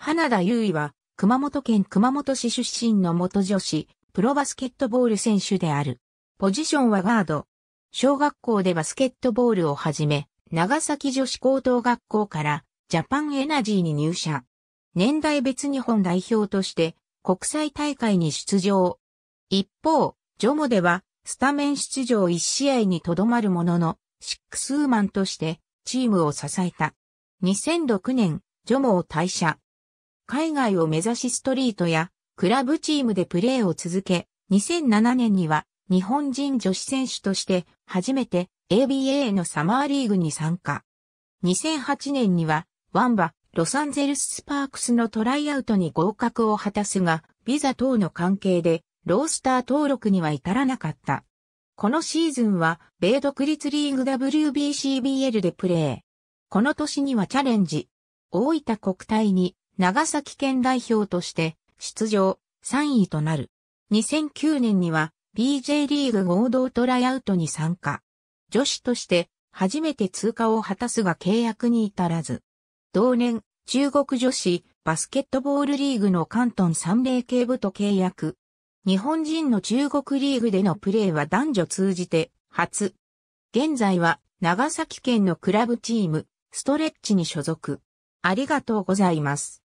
花田優衣は、熊本県熊本市出身の元女子、プロバスケットボール選手である。ポジションはガード。小学校でバスケットボールをはじめ、長崎女子高等学校からジャパンエナジーに入社。年代別日本代表として国際大会に出場。一方、ジョモではスタメン出場1試合にとどまるものの、シックスウーマンとしてチームを支えた。2006年、ジョモを退社。海外を目指しストリートやクラブチームでプレーを続け、2007年には日本人女子選手として初めて ABA のサマーリーグに参加。2008年にはワンバ、ロサンゼルススパークスのトライアウトに合格を果たすが、ビザ等の関係でロースター登録には至らなかった。このシーズンは、米独立リーグ WBCBL でプレー。この年にはチャレンジ。大分国体に長崎県代表として出場3位となる。2009年には BJ リーグ合同トライアウトに参加。女子として初めて通過を果たすが契約に至らず。同年、中国女子バスケットボールリーグの関東三米系部と契約。日本人の中国リーグでのプレーは男女通じて初。現在は長崎県のクラブチーム、ストレッチに所属。ありがとうございます。